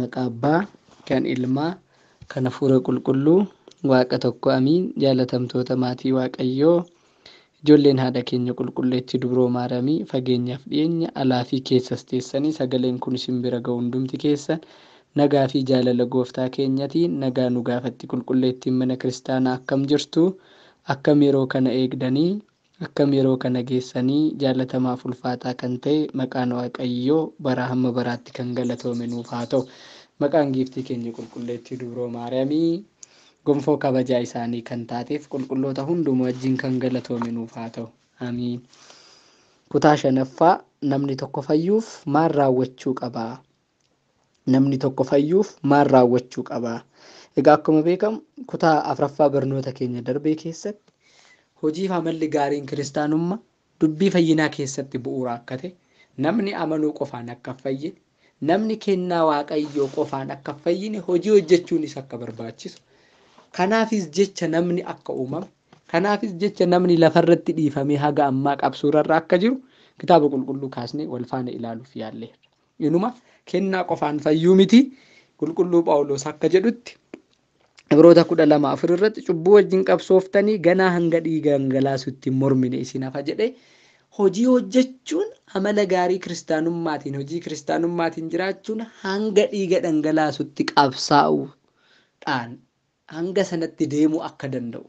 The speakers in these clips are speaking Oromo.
maqaa abbaa kan ilmaa kan hafuura qulqulluu waaqa tokko amiin jaalatamtoota maatii waaqayyoo ijoolleen haadha keenya qulqulleetti dubroo maaramii fageenyaaf dhiyeenya alaa fi keessas teessanii sagaleen kun isin bira hundumti keessan nagaa fi jaalala gooftaa keenyatiin nagaa nu gaafatti qulqulleettiin mana kiristaanaa akkam jirtu akkam yeroo kana eegdanii akkam yeroo kana geessanii jaalatamaaf ulfaataa kan ta'e maqaan waaqayyoo bara hamma baraatti kan galatoome nuuf haa ta'u maqaan giiftii keenya qulqulleettii dubroo maariyamii gonfoo kabajaa isaanii kan taateef qulqulloota hundumaa wajjiin kan galatoome nuuf haa ta'u amiin. kutaa shanaffaa namni tokko fayyuuf raawwachuu qabaa namni tokko fayyuuf maal raawwachuu qabaa egaa akkuma beekamu kutaa afraffaa barnoota keenya darbee keessatti hojiif amalli gaariin kiristaanummaa dubbii fayyinaa keessatti bu'uura akka ta'e namni amanuu qofaan akka fayine namni kennaa waaqayyoo qofaan akka fayine hojii hojjechuunis akka barbaachisu. Kanaafis jecha namni akka uumama. kanaafis jecha namni lafarratti dhiifamee haga ammaa qabsuurarra akka jiru kitaaba qulqulluu kaasnee wal faana ilaaluuf yaalleerra. Inuma kennaa qofaan fayyuu miti qulqulluu Phaawulos akka jedhutti Yeroota kudha lama afur irratti cubbuu wajjin qabsooftanii ganaa hanga dhiiga dhangalaasuutti mormine isin hafa jedhee hojii hojjechuun amala gaarii kiristaanommaatiin hojii kiristaanommaatiin jiraachuun hanga dhiiga dhangalaasuutti qabsaa'uudhaan hanga sanatti deemu akka danda'u.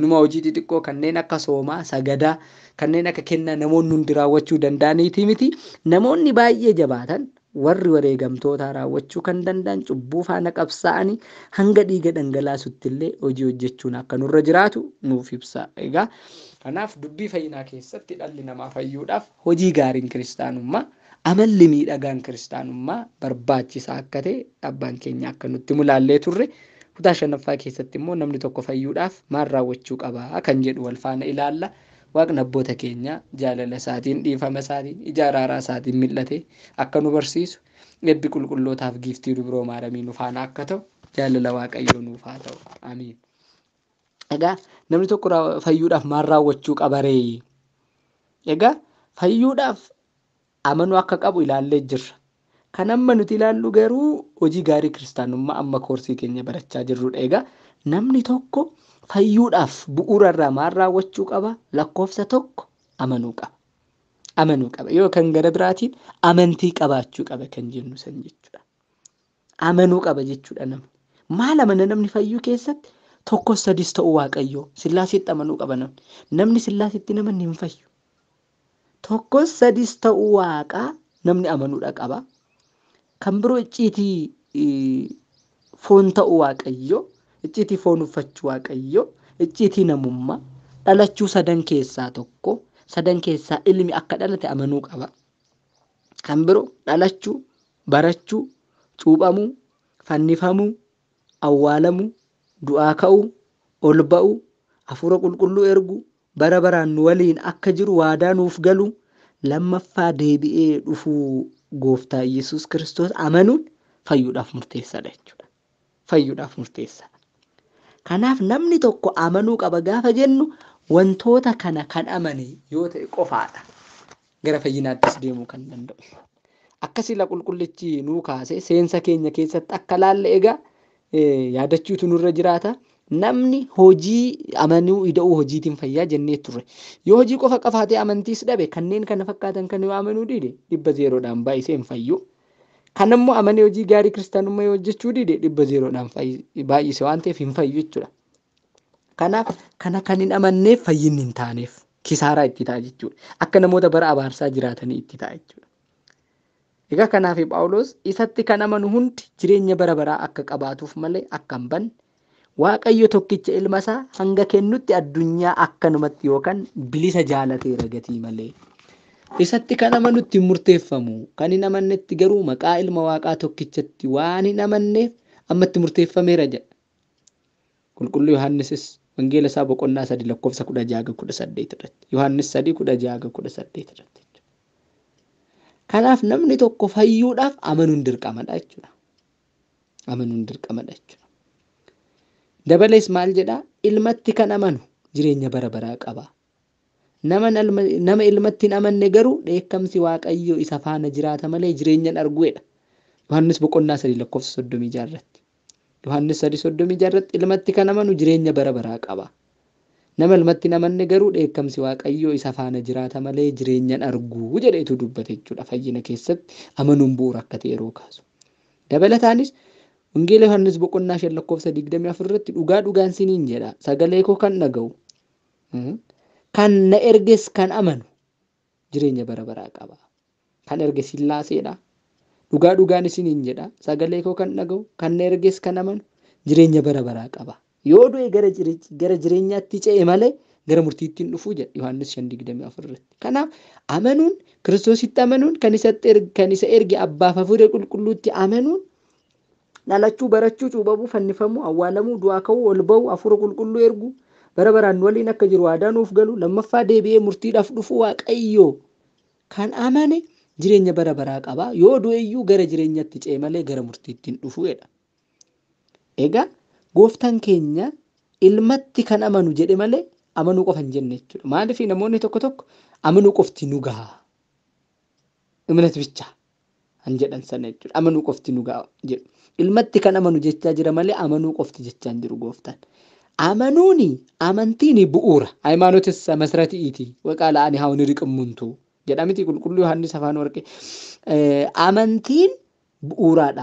Inuma hojii xixiqqoo kanneen akka soomaa, sagadaa, kanneen akka kennaa namoonni hundi raawwachuu danda'aniiti miti. Namoonni baay'ee jabaatan warri wareegamtootaa raawwachuu kan danda'an cubbuu faana qabsaa'anii hanga dhiiga illee hojii hojjechuun akkanurra jiraatu nuuf ibsa. Egaa kanaaf dubbii fayyinaa keessatti dhalli namaa fayyuudhaaf hojii gaariin kiristaanummaa amalli miidhagaan kiristaanummaa barbaachisaa akka ta'e abbaan keenya akka nutti mulaallee turre kutaa shanaffaa keessatti immoo namni tokko fayyuudhaaf maal raawwachuu qabaa kan jedhu wal faana ilaalla. waaqni abboota keenya jaalala isaatiin dhiifama isaatiin ijaara haaraa isaatiin mil'ate akka nu barsiisu ebbi qulqullootaaf giiftii dubroo maaramii nu faana akka ta'u jaalala waaqayyoo nuuf haa amiin. Egaa namni tokko fayyuudhaaf maal raawwachuu qabaree? Egaa fayyuudhaaf amanuu akka qabu ilaallee jirra. Kan amma nuti ilaallu garuu hojii gaarii kiristaanummaa amma koorsii keenya barachaa jirrudha. Egaa namni tokko fayyuudhaaf irraa maal raawwachuu qaba? Lakkoofsa tokko amanuu qaba. Amanuu qaba. Yoo kan gara biraatiin amantii qabaachuu qaba kan jennu san dha. Amanuu qaba jechuudha namni. Maal namni fayyuu keessatti tokko sadis ta'uu waaqayyoo sillaasiitti amanuu qaba namni. Namni sillaasiitti hin fayyu. Tokko sadis ta'uu waaqaa namni dha qaba. Kan biroo icciitii foon ta'uu waaqayyoo icciitii foon uffachuu waaqayyoo icciitii namummaa dhalachuu sadan keessaa tokko sadan keessaa ilmi akka dhalate amanuu qaba. Kan biroo dhalachuu, barachuu, cuuphamuu, fannifamuu, awwaalamuu, du'aa ka'uu, ol ba'uu, hafuura qulqulluu erguu, bara baraan nu waliin akka jiru waadaa nuuf galuu, lammaffaa deebi'ee dhufuu gooftaa yesus kiristoos amanuun fayyuudhaaf murteessaadha Fayyuudhaaf murteessa. Kanaaf namni tokko amanuu qaba gaafa jennu wantoota kana kan amanii yoo ta'e qofaadha. Gara fayyinaattis deemu kan danda'u. Akkasilla qulqullichi nuu kaase seensa keenya keessatti akka laalle egaa yaadachuutu nurra jiraata. Namni hojii amanuu ida'uu hojiitiin fayyaa jennee turre. Yoo hojii qofa qabaatee amantiis dhabe kanneen kana fakkaatan kan yoo amanuu diide dhibba zeeroodhaan baay'isee hin fayyu. Kan immoo amanee hojii gaarii kiristaanummaa hojjechuu didee dhibba zeeroodhaan baay'ise waan ta'eef hin fayyu jechuudha. Kanaaf kana kan hin amanneef fayyinni hin taaneef kisaaraa itti ta'a dha. Akka namoota bara abaarsaa jiraatanii itti ta'a dha. Egaa kanaaf Phaawulos isatti kan amanu hundi jireenya bara baraa akka qabaatuuf malee akka hin banne Waaqayyo tokkicha ilma isaa hanga kennutti addunyaa akkanumatti yookaan bilisa jaalateera gatii malee. Isatti kan amanutti hin murteeffamu. Kan hin amannetti garuu maqaa ilma waaqaa tokkichatti waan hin amanneef ammatti murteeffameera jedha. Qulqullu Yohaannisis wangeela isaa boqonnaa sadii lakkoofsa kudha jaaga kudha saddeet irratti. Yohaannis sadii kudha jaaga kudha saddeet irratti. Kanaaf namni tokko fayyuudhaaf amanuun dirqamadha jechuudha. Amanuun dirqamadha jechuudha. Dabalees maal jedhaa? Ilmatti kan amanu jireenya bara baraa qaba. nama ilmatti hin amanne garuu dheekkamsi waaqayyoo isa faana jiraata malee jireenyaan arguudha. Yohaannis boqonnaa sadii lakkoofsa soddomii jaarratti. ilmatti kan amanu jireenya bara baraa qaba. Nama ilmatti hin amanne garuu dheekkamsi waaqayyoo isa faana jiraata malee jireenyaan arguu jedheetu dubbate jechuudha. Fayyina keessatti amanuun bu'uura akka ta'e yeroo kaasu. Dabalataanis wangeela Yohaannis boqonnaa shan lakkoofsa 24 irratti dhugaa dhugaan siniin jedha sagalee kan dhaga'u. Hmm? kan na erges kan amanu jireenya bara baraa qaba. Kan erge sillaaseedha. Dhugaa dhugaan isiniin jedha. Sagalee koo kan dhaga'u kan na erges kan amanu jireenya bara baraa qaba. Yoo du'e gara jireenyaatti ce'e malee gara murtiittiin dhufuu jedha Yohaannis 5:24 irratti. Kanaaf amanuun kiristoositti amanuun kan isa erge abbaaf hafuura qulqulluutti amanuun dhalachuu barachuu cuuphabuu fannifamuu awwaalamuu du'aa ka'uu ol ba'uu hafuura qulqulluu erguu bara baraan waliin akka jiru aadaa nuuf galu lammaffaa deebi'ee murtiidhaaf dhufu waaqayyoo kan amane jireenya bara baraa qabaa yoo du'eeyyuu gara jireenyaatti ce'e malee gara murtiittiin dhufuudha. Egaa gooftaan keenya ilmatti kan amanu jedhe malee amanuu qofa hin jenne jechuudha. Maaliif namoonni tokko tokko amanuu qofti nu gaha. Imnati hin jedhan sana jechuudha. Amanuu qofti nu gaha jedhu. Ilmatti kan amanu jechaa jira malee amanuu qofti jechaa hin jiru gooftaan. አመኑኒ አመንቲኒ ብኡር ሃይማኖትስ መስረት ኢቲ ወቃል አኒ ሃው ንድቅ ሙንቱ ጀዳሚቲ ቁልቁሉ ዮሐንስ አፋን ወርቂ አመንቲን ብኡራዳ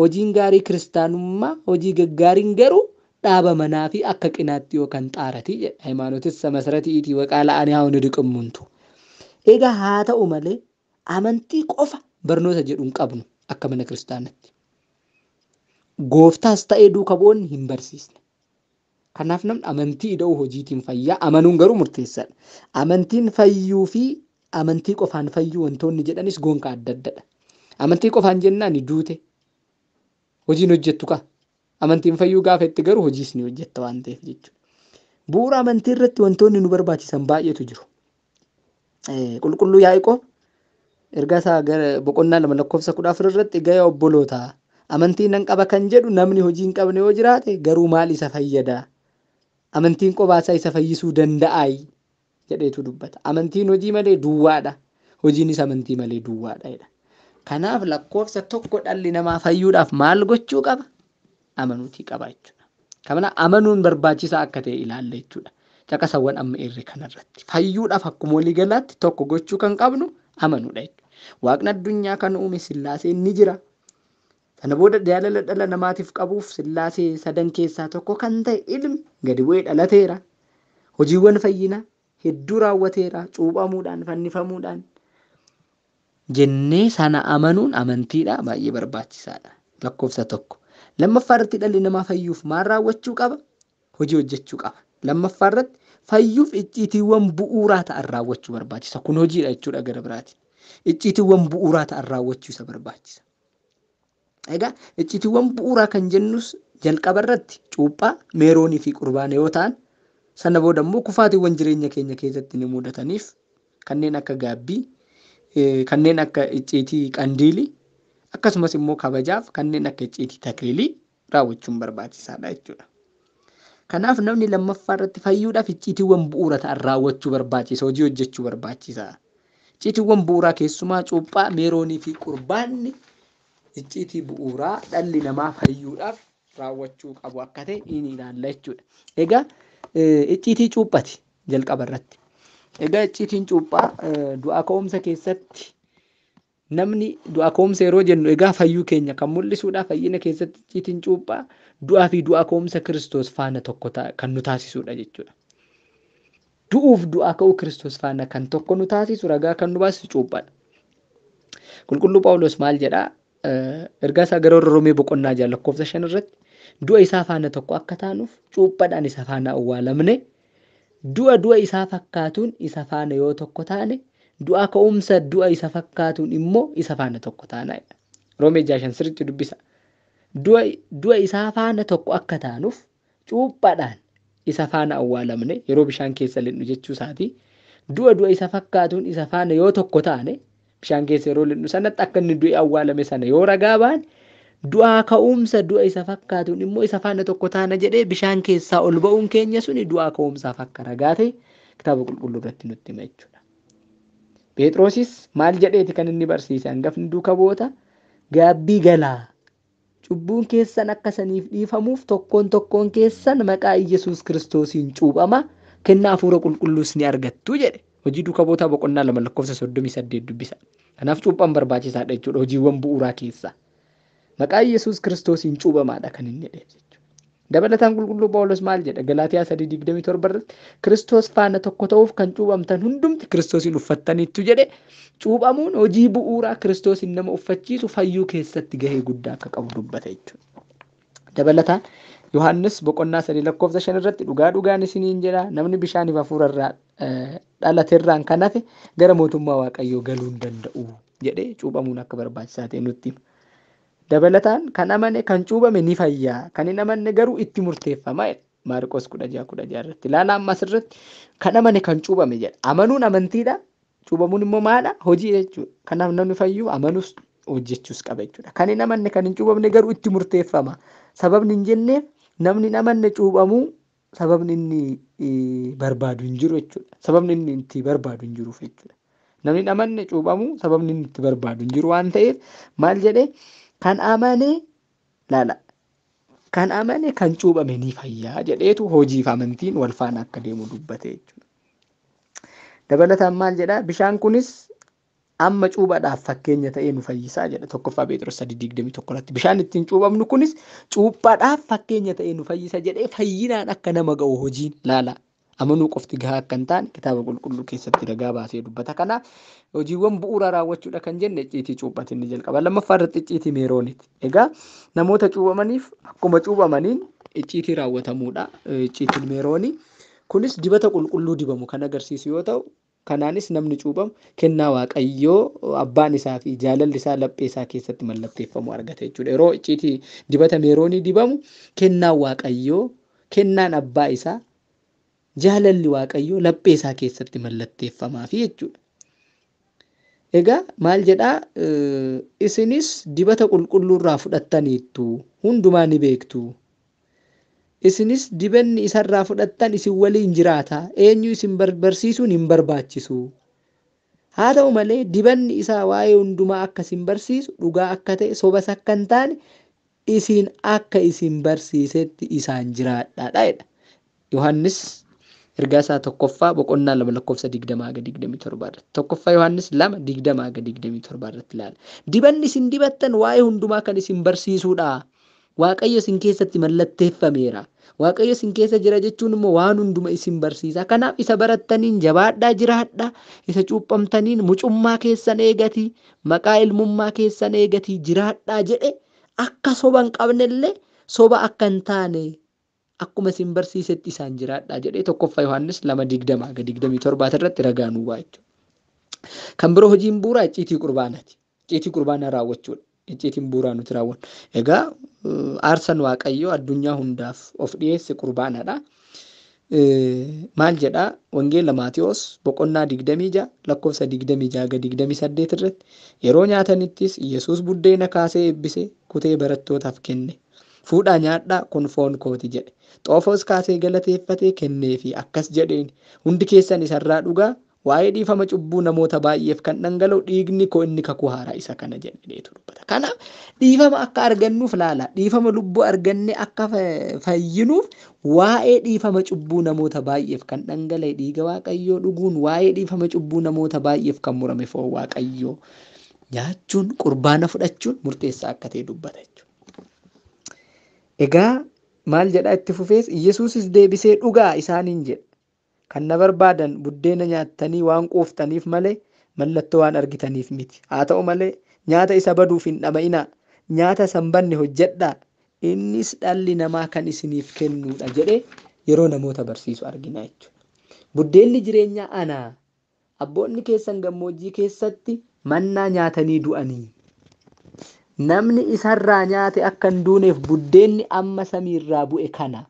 ሆጂን ጋሪ ክርስታኑማ ሆጂ ገጋሪን ገሩ ዳበ መናፊ አከ ቅናት ዮ ከንጣረቲ መስረት ኢቲ ወቃል አኒ ሃው ንድቅ ሙንቱ ኤጋ ሃተኡ መሌ አመንቲ ቆፈ በርኖተ ጀዱን ቀብኑ አከ ክርስታነት ጎፍታስ ተኤዱ ከቦን ሂምበርሲስ Kanaaf namni amantii ida'uu hojiitiin fayyaa amanuun garuu murteessaadha. Amantiin fayyuu amantii qofaan fayyuu wantoonni jedhanis gonka adda addadha. Amantii qofaan jennaan duute hojiin hojjettu kaa. Amantiin fayyuu gaafa itti garuu hojiis ni hojjetta waan ta'eef jechuudha. Bu'uura amantii irratti wantoonni nu barbaachisan baay'eetu jiru. Qulqulluu yaa'iqoo ergaa isaa boqonnaa lama lakkoofsa kudha afur irratti gaya obbolootaa amantii nan qaba kan jedhu namni hojii hin qabne yoo jiraate garuu maal isa fayyadaa? Amantiin qophaasa isa fayyisuu danda'aayi jedheetu dubbata. Amantiin hojii malee hojiin Hojiinis amantii malee duwwaadha. Kanaaf lakkoofsa tokko dhalli namaa fayyuudhaaf maal gochuu qaba? Amanuutii qaba amanuun barbaachisaa akka ta'e ilaalla jechuudha. Caqasawwan amma eerre kanarratti. Fayyuudhaaf akkuma waliigalaatti tokko gochuu kan qabnu amanuudha jechuudha. addunyaa kan uume sillaaseen ni jira. Kana booda jaalala dhala namaatiif qabuuf sillaasee sadan keessaa tokko kan ta'e ilmi gadi bu'ee dhalateera. Hojiiwwan fayyinaa hedduu raawwateera. Cuuphamuudhaan, fannifamuudhaan jennee sana amanuun amantiidha baay'ee barbaachisaadha. Lakkoofsa tokko. Lammaffaa irratti dhalli namaa fayyuuf maal raawwachuu qaba? Hojii hojjechuu qaba. Lammaffaa irratti fayyuuf icciitiiwwan bu'uuraa ta'an raawwachuu barbaachisa. Kun hojiidha jechuudha gara biraati. Icciitiiwwan bu'uuraa ta'an raawwachuu isa barbaachisa. Egaa iccitiiwwan bu'uuraa kan jennus jalqaba irratti cuuphaa, meeroonii fi qurbaana yoo ta'an, sana booda immoo kufaatiiwwan jireenya keenya keessatti ni mudataniif kanneen akka gaabbii, kanneen akka icciitii qandiilii akkasumas immoo kabajaaf kanneen akka icciitii takliilii raawwachuun barbaachisaadha jechuudha. Kanaaf namni lammaffaa irratti fayyuudhaaf icciitiiwwan bu'uura ta'an raawwachuu barbaachisa. Hojii hojjechuu barbaachisa. Icciitiiwwan bu'uuraa keessumaa cuuphaa, meeroonii fi qurbaanni icciitii bu'uuraa dhalli namaa fayyuudhaaf raawwachuu qabu akka ta'e inni ilaalla jechuudha. Egaa e, icciitii cuuphati jalqaba irratti. Egaa icciitiin cuuphaa e, du'a ka'umsa keessatti namni du'a ka'umsa yeroo jennu egaa fayyuu keenya kan mul'isuudha. Fayyina keessatti icciitiin cuuphaa du'aa du'a ka'umsa Kiristoos faana tokko kan nu taasisudha jechuudha. Du'uuf du'a ka'uu Kiristoos faana kan tokko nu taasisu ragaa kan nu baasu cuuphaadha. Qulqulluu Phaawulos maal jedhaa? ergaa isaa gara warra Roomee boqonnaa ja'a lakkoofsa shan irratti du'a isaa faana tokko akka taanuuf cuuphaadhaan isa faana awwaalamne du'a du'a isaa fakkaatuun isa faana yoo tokko taane du'a ka'umsa du'a isa fakkaatuun immoo isa faana tokko taana. Roomee jaashan sirriitti dubbisa. Du'a isaa faana tokko akka taanuuf cuuphaadhaan isa faana awwaalamne yeroo bishaan keessa leennu jechuu isaati. Du'a du'a isa fakkaatuun isa faana yoo tokko taane bishaan keessa yeroo lixnu sanatti akka inni du'e awwaalame sana yoo ragaa baan du'aa ka'umsa du'a isa fakkaatu. immoo isa faana tokko taana jedhee bishaan keessaa ol ba'uun keenya suni du'aa ka'umsaaf akka ragaa ta'e kitaaba qulqulluu irratti nutti hima jechuudha. Phexroosis maal jedheeti kan inni barsiise hangafni duuka boota gaabbii galaa cubbuun keessan akka saniif dhiifamuuf tokkoon tokkoon keessan maqaa Iyyasuus kiristoosiin cuuphama kennaa hafuura qulqulluus ni argattu jedhe. hojii duuka bootaa boqonnaa lama lakkoofsa soddomii saddeet dubbisa. Kanaaf cuuphaan barbaachisaadha jechuudha hojiiwwan bu'uuraa keessaa. Maqaan Yesuus Kiristoos hin cuubamaadha kan inni jedhe jechuudha. Dabalataan qulqulluu Paawulos maal jedha Galaatiyaa sadii digdamii torba irratti kiristoos faana tokko ta'uuf kan cuubamtan hundumti Kiristoos hin uffattaniittu jedhe cuuphamuun hojii bu'uuraa Kiristoos hin nama uffachiisu fayyuu keessatti gahee guddaa akka qabu dubbata jechuudha. Dabalataan Yohaannis boqonnaa sadii lakkoofsa shan irratti dhugaa dhugaan isiniin jedha namni bishaaniif hafuura irraa dhalateerraan kan hafe gara mootummaa waaqayyoo galuu danda'u jedhee cuuphamuun akka barbaachisaa ta'e nutti dabalataan kan amane kan cuuphame ni fayyaa kan hin amanne garuu itti murteeffama irratti ammas irratti kan amane kan cuuphame jedha amanuun amantiidha cuuphamuun immoo maadha hojii jechuudha kanaaf namni hojjechuus qaba jechuudha kan hin amanne kan hin garuu itti murteeffama sababni hin jenneef namni amanne sababni inni barbaadu hin jiru jechuudha. Sababni inni itti barbaadu hin jiruuf jechuudha. Namni amanne cuuphamuu sababni itti barbaadu hin jiru waan ta'eef maal jedhee kan amane laala kan amane kan cuuphame ni fayyaa jedheetu hojiif amantiin wal akka deemu dubbate jechuudha. Dabalataan maal jedhaa bishaan kunis amma cuuphaadhaaf fakkeenya ta'ee nu fayyisaa jedha tokkoffaa Pheexros tokko tti Bishaan ittiin cuuphamnu kunis cuuphaadhaaf fakkeenya ta'ee nu fayyisa jedhee fayyinaan akka nama ga'u hojiin laala. Amanuu qofti gahaa akka ta'an kitaaba qulqulluu keessatti ragaa baasee dubbata. kanaa hojiiwwan bu'uura raawwachuudha kan jenne icciitii cuuphaatti inni jalqaba. Lammaffaa irratti icciitii meerooniiti. Egaa namoota cuuphamaniif akkuma cuuphamaniin icciitii raawwatamuudha. Icciitiin meeroonii kunis dibata qulqulluu dibamu kan agarsiisu yoo ta'u Kanaanis namni cuuphamu kennaa waaqayyoo abbaan isaa fi jaalalli isaa laphee isaa keessatti mallatteeffamu argata jechuudha. Yeroo icciitii dibata meeroonii dibamu kennaan waaqayyoo kennaan abbaa isaa jaalalli waaqayyoo laphee isaa keessatti mallatteeffamaafi jechuudha. Egaa maal jedhaa isinis dibata qulqulluu irraa hundumaa ni beektu isinis dibanni isarraa fudhattan isin waliin jiraata eenyu isin barsiisuun hin barbaachisu haa ta'u malee dibanni isaa waa'ee hundumaa akka isin barsiisu dhugaa akka ta'e sobas akka hin taane isiin akka isin barsiisetti isaan jiraadhaadha jedha yohannis ergaa isaa tokkoffaa boqonnaa lama lakkoofsa digdamaa haga digdamii torbaa irratti tokkoffaa yohannis lama digdamaa haga digdamii torbaa irratti ilaala dibanni isin dibattan waa'ee hundumaa kan isin barsiisuudhaa. waaqayyo isin keessatti mallatteeffameera waaqayyo isin keessa jira jechuun immoo waan hunduma isin barsiisa. Kanaaf isa barattaniin jabaadha jiraadha isa cuuphamtaniin mucummaa keessan eegatii, maqaa ilmummaa keessan eegatii jiraadhaa jedhe akka soba qabnelle qabnellee soba akka taane akkuma isin barsiisetti isaan jiraadhaa jedhee tokkoffaa Yohaannis lama digdamaa digdamii irratti ragaa nuu jechuudha. Kan biroo hojiin bu'uuraa icciitii qurbaana Icciitii icciitiin bu'uuraa nuti raawwannu. Egaa eh, aarsan Waaqayyoo addunyaa hundaaf of dhiyeesse qurbaanadha. Eh, maal jedhaa wangeela Maatiyoos boqonnaa 26 lakkoofsa 26 digdamii 28 irratti yeroo nyaatanittis Yesuus buddeena kaasee eebbisee kutee barattootaaf kenne. Fuudhaa nyaadhaa kun foon kooti jedhe. Xoofoos kaasee galateeffatee kenneefi akkas jedheen hundi keessan isarraa dhugaa. waa'ee dhiifama cubbuu namoota baay'eef kan dhangala'u dhiigni koo inni kakuu haaraa isa kana jedheetu dubbata. Kanaaf dhiifama akka argannuuf laala dhiifama lubbuu arganne akka fayyinuuf waa'ee dhiifama cubbuu namoota baay'eef kan dhangala'e dhiiga waaqayyoo dhuguun waa'ee dhiifama cubbuu namoota baay'eef kan murame foon waaqayyoo nyaachuun qurbaana fudhachuun murteessaa akka ta'e dubbata jechuudha. Egaa maal jedhaa itti fufees Yesuusis deebisee dhugaa isaaniin jedha. kan na barbaadan buddeena nyaatanii waan qooftaniif malee mallattoo waan argitaniif miti haa ta'u malee nyaata isa baduuf hin dhama'inaa nyaata sanbanne hojjedhaa innis dhalli namaa kan isiniif kennuudha jedhee yeroo namoota barsiisu argina jechuudha. Buddeenni jireenyaa anaa abboonni keessan gammoojjii keessatti mannaa nyaatanii du'anii namni isarraa nyaate akka hin duuneef buddeenni amma samiirraa bu'e kana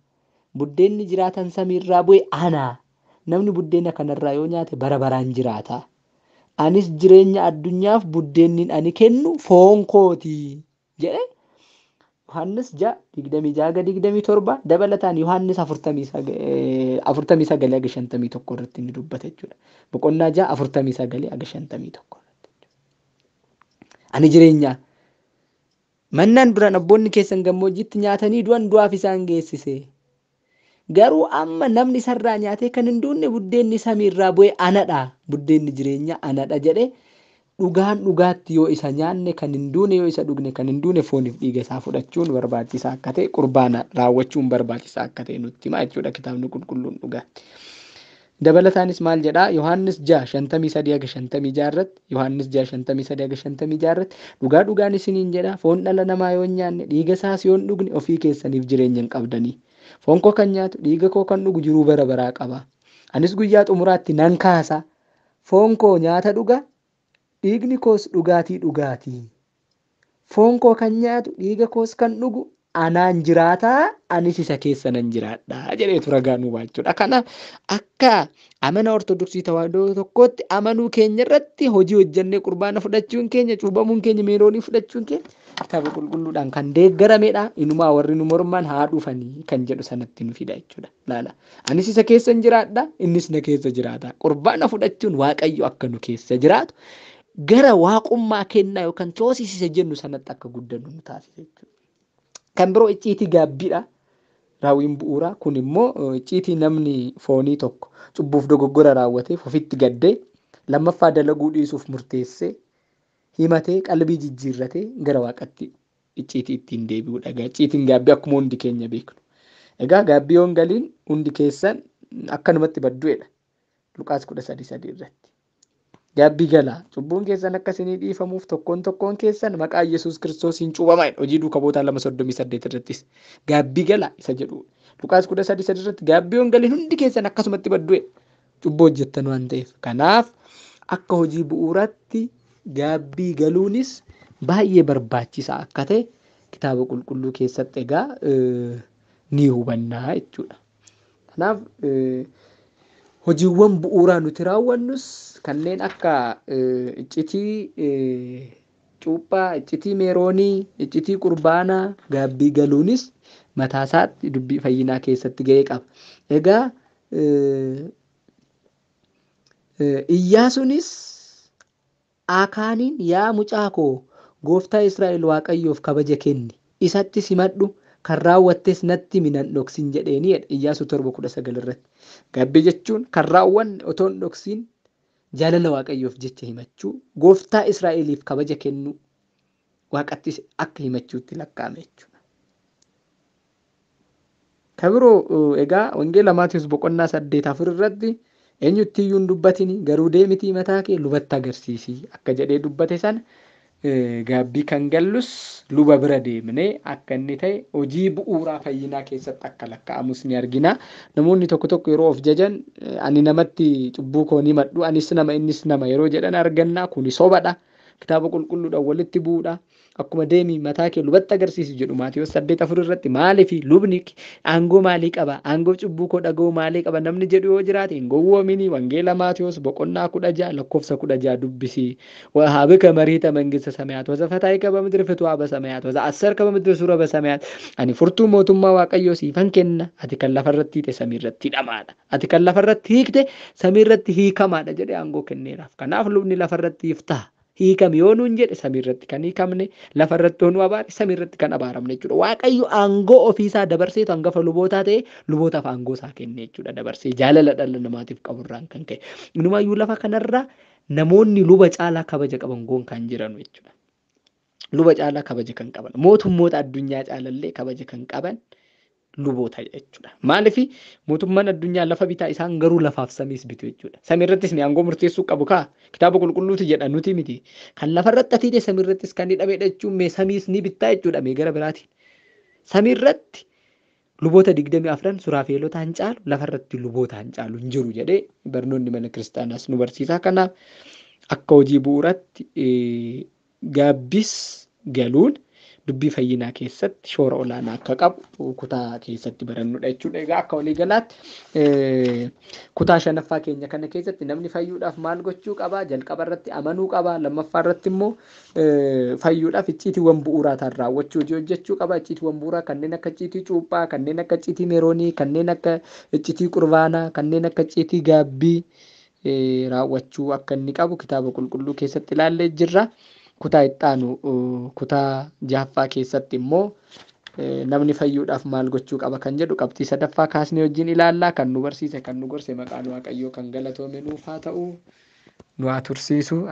buddeenni jiraatan samiirraa bu'e anaa. namni buddeen kanarraa yoo nyaate bara baraan jiraata. Anis jireenya addunyaaf buddeenni ani kennu foon kooti jedhe Yohaannis ja'a digdamii torba dabalataan Yohaannis afurtamii sagalee aga shantamii tokko irratti ni dubbata jechuudha. Boqonnaa ja'a afurtamii sagalee aga shantamii tokko irratti. Ani jireenya mannaan duraan abboonni keessan gammoojjiitti nyaatanii du'an du'aaf isaan geessise. Garuu amma namni sarraa nyaatee kan hin duunne buddeenni samiirraa bu'e anadha. Buddeenni jireenyaa anadha jedhee dhugaan dhugaatti yoo isa nyaanne kan hin yoo isa dhugne kan hin foonif fooniif isaa fudhachuun barbaachisaa akka ta'e qurbaana raawwachuun barbaachisaa akka ta'e nutti himaa jechuudha kitaabni qulqulluun dhugaatti. Dabalataanis maal jedhaa Yohaannis ja'a shantamii sadii haga shantamii jaarratti Yohaannis ja'a shantamii sadii haga shantamii dhugaa dhugaan isiniin jedhaa foon dhala namaa yoo hin nyaanne dhiiga isaas yoo dhugne ofii keessaniif jireenya hin foon koo kan nyaatu dhiiga koo kan dhugu jiruu bara baraa qaba. Anis guyyaa xumuraatti nan kaasa. Foon koo nyaata dhuga dhiigni koos dhugaatii dhugaatii. Foon koo kan nyaatu dhiiga koos kan dhugu anaan jiraataa anis isa keessa nan jiraadha jedheetu ragaan uumaa Kanaaf akka amana ortodoksii tawaahidoo tokkootti amanuu keenya irratti hojii hojjennee qurbaana fudhachuun keenya cuuphamuun keenya miiroonii fudhachuun keenya kitaaba qulqulluudhaan kan deeggaramedha. Inumaa warri nu morman haa dhufanii kan jedhu sanatti nu fida jechuudha. Laala. Anis isa keessa jiraadha, innis na keessa jiraata. na fudhachuun Waaqayyo akka nu keessa jiraatu gara waaqummaa kennaa yookaan toosisisa jennu sanatti akka guddannu nu taasisa jechuudha. Kan biroo icciitii gaabbiidha. Raawwiin bu'uuraa kun immoo uh, icciitii namni foonii tokko cubbuuf dogoggora raawwateef ofitti gaddee lammaffaa dalaguu dhiisuuf murteessee himatee qalbii jijjiirratee gara waaqatti icciitii ittiin deebi'udha. Icciitiin gaabbii akkuma hundi keenya beeknu. Egaa yoon galiin hundi keessan akkanumatti baddu'edha. Luqaas kudha galaa keessan dhiifamuuf tokkoon tokkoon keessan maqaa Yesuus kiristoos hin hojii lama soddomii saddeet irrattis isa jedhu Luqaas kudha irratti gaabbii galiin hundi keessan akkasumatti baddu'e cubbuu hojjettan waan ta'eef kanaaf akka hojii bu'uuratti gaabbii galuunis baay'ee barbaachisaa akka ta'e kitaaba qulqulluu keessatti egaa eh, ni hubannaa jechuudha. Kanaaf eh, hojiiwwan bu'uuraa nuti raawwannus kanneen akka eh, iccitii cuuphaa, iccitii meeroonii, iccitii qurbaanaa gaabbii galuunis mataa isaatti dubbii fayyinaa keessatti ga'ee qaba. Egaa iyyaa sunis. Akaaniin yaa mucaa koo gooftaa Israa'el Waaqayyoof kabaja kenni. isattis himadhu kan raawwattees natti minan dhoksin jedheeni jedha Iyyaasuu torba kudha irratti. Gabbii jechuun kan raawwan otoon hin dhoksin jaalala Waaqayyoof jecha himachuu gooftaa Israa'eliif kabaja kennu waaqattis akka himachuutti lakkaa'ame Kabiroo egaa wangeela Maatiyoos boqonnaa saddeetaaf irratti eenyutti iyyuu dubbatin garuu deemitii mataa kee lubatti agarsiisii akka jedhee dubbate sana gaabbii kan gallus luba bira deemnee akka inni ta'e hojii bu'uuraa fayyinaa keessatti akka lakka'amus ni argina. Namoonni tokko tokko yeroo of jajan ani namatti cubbuu koo ni madhu anis nama innis nama yeroo jedhan argannaa kuni sobadha kitaaba qulqulluudhaan walitti bu'uudha. akkuma deemi mataa kee lubatti agarsiisu jedhu Maatiyoos saddeet afur irratti maalii lubni aangoo maalii qaba? Aangoo cubbuu koo dhaga'u maalii qaba? Namni jedhu yoo jiraate hin gowwoominii wangeela Maatiyoos boqonnaa kudha ja'a lakkoofsa kudha ja'a dubbisii. Haa bika mariita mangista samayaat fataa furtuu mootummaa waaqayyoo siifan kenna ati kan lafarratti hiite samiirratti hidhamaadha. Ati kan lafarratti hiikte samiirratti hiikamaadha jedhee aangoo kenneeraaf. Kanaaf lubni hiikame yoo nuun samii samiirratti kan hiikamne lafarratti yoo nu abaare samiirratti kan abaaramne jechuudha. Waaqayyo aangoo ofiisaa dabarseetu hangafa lubootaa ta'e lubootaaf aangoo isaa kenne jechuudha dabarsee jaalala dhala namaatiif qaburraan kan ka'e. Inumaayyuu lafa kanarra namoonni luba caalaa kabaja qaban goon kan jiran jechuudha. Luba caalaa kabaja kan qaban mootummoota addunyaa caalallee kabaja kan qaban. luboota jechuudha. Maaliif mootummaan addunyaa lafa bitaa isaan garuu lafaaf samiis bitu jechuudha. Samiirrattis ni aangoo murteessuu qabu kaa kitaaba qulqulluuti jedha nuti miti. Kan lafarratti atiidee samiirrattis kan ni dhabee jechuun mee samiis ni bittaa jechuudha mee gara biraatiin. Samiirratti luboota digdamii afran suraafeelota hin caalu lafarratti irratti hin caalu hin jiru jedhee barnoonni mana kiristaanaas nu barsiisa. Kanaaf akka hojii bu'uuratti gaabbis galuun dubbii fayyinaa keessatti shoora olaanaa akka qabu kutaa keessatti barannudha jechuudha. Egaa akka walii galaatti kutaa shanaffaa keenya kana keessatti namni fayyuudhaaf maal gochuu qabaa? Jalqaba irratti amanuu qabaa? Lammaffaa irratti immoo fayyuudhaaf icciitiiwwan bu'uuraa raawwachuu hojjechuu qabaa. bu'uuraa kanneen akka icciitii cuuphaa, kanneen akka icciitii meeroonii, kanneen akka icciitii qurbaanaa, kanneen akka icciitii gaabbii raawwachuu akka inni qabu kitaaba qulqulluu keessatti ilaallee jirra. kutaa ittaanu kutaa jaaffaa keessatti immoo e, namni fayyuudhaaf maal gochuu qaba kan jedhu qabxii sadaffaa kaasni wajjin ilaallaa kan nu barsiise kan nu gorse maqaan waaqayyoo kan galatoome nuuf haa ta'u nu haa tursiisu